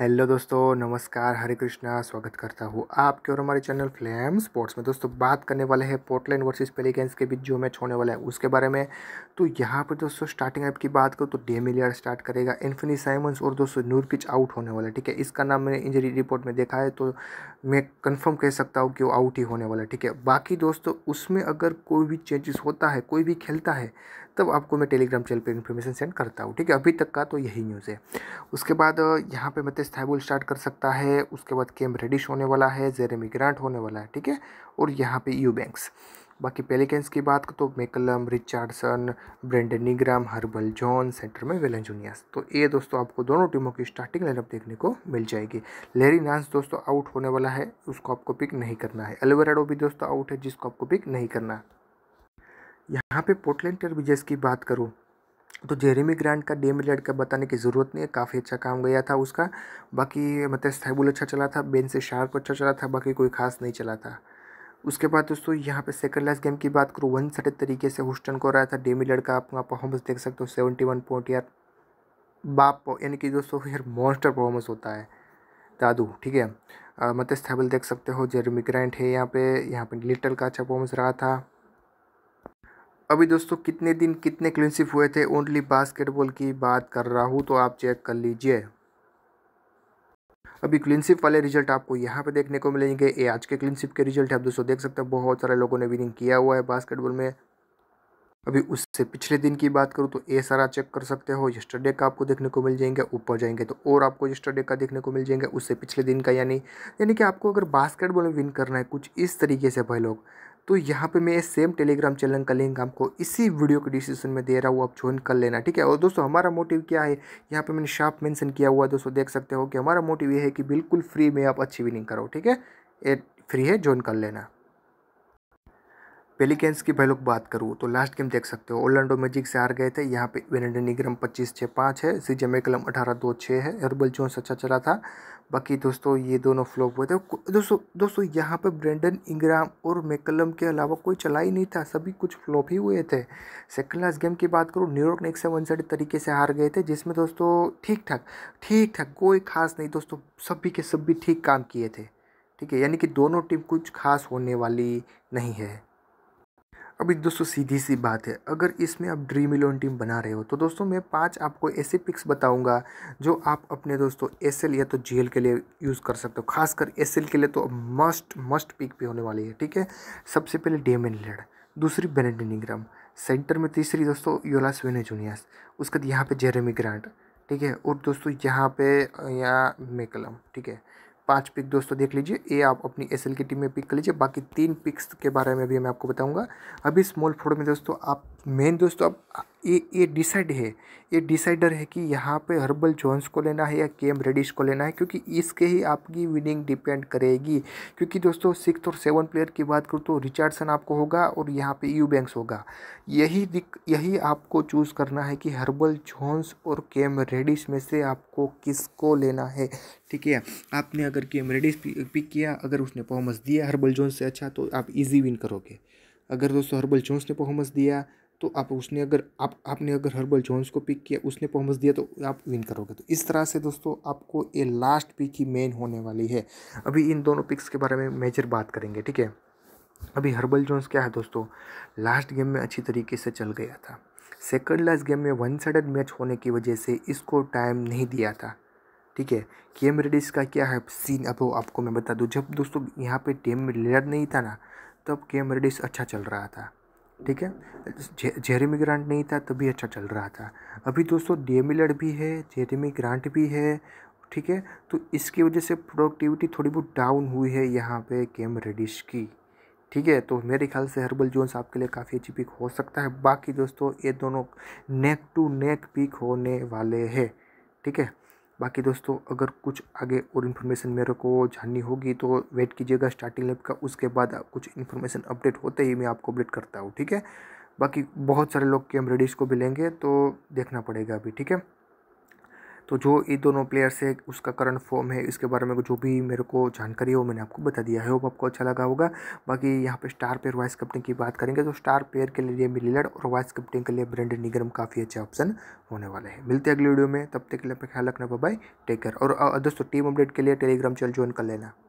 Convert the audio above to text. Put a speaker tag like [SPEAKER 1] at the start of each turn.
[SPEAKER 1] hello दोस्तों नमस्कार हरे कृष्णा स्वागत करता हूँ आपके और हमारे चैनल फ्लेम स्पोर्ट्स में दोस्तों बात करने वाले हैं पोर्टलैंड वर्सेस पेलीगेंस के बीच जो मैच होने वाला है उसके बारे में तो यहाँ पर दोस्तों स्टार्टिंग ऐप की बात करूँ तो डेमिलियर स्टार्ट करेगा इन्फिनी साइमंस और दोस्तों नूरपिच आउट होने वाला है ठीक है इसका नाम मैंने इंजरी रिपोर्ट में देखा है तो मैं कन्फर्म कह सकता हूँ कि वो आउट ही होने वाला है ठीक है बाकी दोस्तों उसमें अगर कोई भी चेंजेस होता है कोई भी खेलता है तब आपको मैं टेलीग्राम चैनल पर इन्फॉर्मेशन सेंड करता हूँ ठीक है अभी तक का तो यही न्यूज़ है उसके बाद यहाँ पर मतलब थाइबुल स्टार्ट कर सकता है उसके बाद केम रेडिश होने वाला है जेरेमी ग्रांट होने वाला है ठीक है और यहाँ पर यू बैंक्स बाकी पेलिकन्स की बात तो McCollum Richardson Brandon Ingram Herbert Jones centre में वेलन जूनियर्स तो ये दोस्तों आपको दोनों टीमों की स्टार्टिंग लाइनअप देखने को मिल जाएगी लेरी नांस दोस्तों आउट होने वाला है उसको आपको पिक नहीं करना है एलवेराडो भी दोस्तों आउट है जिसको आपको पिक नहीं करना है यहाँ पे पोर्टलैंड टर्बिजेस की बात करूँ तो जेरेमी ग्रांट का डेम मिलर्ड का बताने की ज़रूरत नहीं है काफ़ी अच्छा काम गया था उसका बाकी मतलब स्थैबुल अच्छा चला था बेन से शार्प अच्छा चला था बाकी कोई खास नहीं चला था उसके बाद दोस्तों यहाँ पे सेकंड लास्ट गेम की बात करूँ वन सटेड तरीके से हुस्टन को रहा था डेमी लड़का आप अपना परफॉर्मेंस देख सकते हो सेवेंटी वन पॉइंट यार बाप यानी कि दोस्तों यार मॉन्स्टर परफॉर्मेंस होता है दादू ठीक है मतलब स्थैबल देख सकते हो जेरमी ग्रैंड है यहाँ पे यहाँ पे लिटल का अच्छा परफॉर्मेंस रहा था अभी दोस्तों कितने दिन कितने क्लिनशिप हुए थे ओनली बास्केटबॉल की बात कर रहा हूँ तो आप चेक कर लीजिए अभी क्लिनशिप वाले रिजल्ट आपको यहाँ पे देखने को मिलेंगे ये आज के क्लिनशिप के रिजल्ट है आप दोस्तों देख सकते हैं बहुत सारे लोगों ने विनिंग किया हुआ है बास्केटबॉल में अभी उससे पिछले दिन की बात करूँ तो ये सारा चेक कर सकते हो यस्टरडे का आपको देखने को मिल जाएंगे ऊपर जाएंगे तो और आपको यस्टरडे का देखने को मिल जाएंगे उससे पिछले दिन का यानी यानी कि आपको अगर बास्केटबॉल में विन करना है कुछ इस तरीके से भाई लोग तो यहाँ पे मैं सेम टेलीग्राम चैनल का लिंक आपको इसी वीडियो के डिस्क्रिप्शन में दे रहा हूँ आप ज्वाइन कर लेना ठीक है और दोस्तों हमारा मोटिव क्या है यहाँ पे मैंने शार्प मेंशन किया हुआ है दोस्तों देख सकते हो कि हमारा मोटिव ये है कि बिल्कुल फ्री में आप अच्छी विनिंग करो ठीक है फ्री है ज्वाइन कर लेना पेलिकेंस की भाई लोग बात करूँ तो लास्ट गेम देख सकते हो ओलैंडो मैजिक से हार गए थे यहाँ पे वेनेडन निगरम पच्चीस छः पाँच है सीजे मेकलम अठारह दो छः है हर्बल जोन्स अच्छा चला था बाकी दोस्तों ये दोनों फ्लॉप हुए थे दोस्तों दोस्तों यहाँ पे ब्रेंडन इंग्राम और मेकलम के अलावा कोई चला ही नहीं था सभी कुछ फ्लॉप ही हुए थे सेकंड लास्ट गेम की बात करूँ न्यूयॉर्क एक वन साइड तरीके से हार गए थे जिसमें दोस्तों ठीक ठाक ठीक ठाक कोई खास नहीं दोस्तों सभी के सभी ठीक काम किए थे ठीक है यानी कि दोनों टीम कुछ खास होने वाली नहीं है अभी दोस्तों सीधी सी बात है अगर इसमें आप ड्रीम इलेवन टीम बना रहे हो तो दोस्तों मैं पांच आपको ऐसे पिक्स बताऊंगा जो आप अपने दोस्तों एस या तो जी के लिए यूज़ कर सकते हो खासकर एस के लिए तो मस्ट मस्ट पिक भी होने वाली है ठीक है सबसे पहले एन लेड दूसरी बेनेडिनिग्राम सेंटर में तीसरी दोस्तों योलास जूनियर्स उसके बाद यहाँ पे जेरेमी ग्रांट ठीक है और दोस्तों यहाँ पे या मेकलम ठीक है पांच पिक दोस्तों देख लीजिए ये आप अपनी एस की टीम में पिक कर लीजिए बाकी तीन पिक्स के बारे में भी मैं आपको बताऊंगा अभी स्मॉल फोर्ड में दोस्तों आप मेन दोस्तों अब ये ये डिसाइड है ये डिसाइडर है कि यहाँ पे हर्बल जोन्स को लेना है या केम रेडिश को लेना है क्योंकि इसके ही आपकी विनिंग डिपेंड करेगी क्योंकि दोस्तों सिक्स और सेवन प्लेयर की बात करूँ तो रिचर्डसन आपको होगा और यहाँ पे यू बैंक्स होगा यही दिक यही आपको चूज़ करना है कि हर्बल जोन्स और केम रेडिश में से आपको किसको लेना है ठीक है आपने अगर केम रेडिश पिक किया अगर उसने परफॉर्मेंस दिया हर्बल जोन्स से अच्छा तो आप ईजी विन करोगे अगर दोस्तों हर्बल जोन्स ने परफॉर्मेंस दिया तो आप उसने अगर आप आपने अगर हर्बल जोन्स को पिक किया उसने पॉमस दिया तो आप विन करोगे तो इस तरह से दोस्तों आपको ये लास्ट पिक ही मेन होने वाली है अभी इन दोनों पिक्स के बारे में मेजर बात करेंगे ठीक है अभी हर्बल जोन्स क्या है दोस्तों लास्ट गेम में अच्छी तरीके से चल गया था सेकंड लास्ट गेम में वन साइड मैच होने की वजह से इसको टाइम नहीं दिया था ठीक है केम रेडिस का क्या है सीन अब आपको मैं बता दूँ जब दोस्तों यहाँ पे टीम में लेडर नहीं था ना तब केम रेडिस अच्छा चल रहा था ठीक है जेरेमी ग्रांट नहीं था तभी अच्छा चल रहा था अभी दोस्तों डेमिलर भी है जेरेमी ग्रांट भी है ठीक है तो इसकी वजह से प्रोडक्टिविटी थोड़ी बहुत डाउन हुई है यहाँ पे केम रेडिश की ठीक है तो मेरे ख्याल से हर्बल जोन्स आपके लिए काफ़ी अच्छी पिक हो सकता है बाकी दोस्तों ये दोनों नेक टू नेक पिक होने वाले हैं ठीक है बाकी दोस्तों अगर कुछ आगे और इन्फॉर्मेशन मेरे को जाननी होगी तो वेट कीजिएगा स्टार्टिंग लैब का उसके बाद कुछ इन्फॉर्मेशन अपडेट होते ही मैं आपको अपडेट करता हूँ ठीक है बाकी बहुत सारे लोग के हम को भी लेंगे तो देखना पड़ेगा अभी ठीक है तो जो ये दोनों प्लेयर्स है उसका करंट फॉर्म है इसके बारे में जो भी मेरे को जानकारी है वो मैंने आपको बता दिया है होप आपको अच्छा लगा होगा बाकी यहाँ पे स्टार पेयर वाइस कैप्टन की बात करेंगे तो स्टार पेयर के लिए मिलीलड और वाइस कैप्टन के लिए ब्रेंड निगरम काफ़ी अच्छा ऑप्शन होने वाला है मिलते अगले वीडियो में तब तक के लिए ख्याल रखना बाय टेक केयर और दोस्तों टीम अपडेट के लिए टेलीग्राम चैनल ज्वाइन कर लेना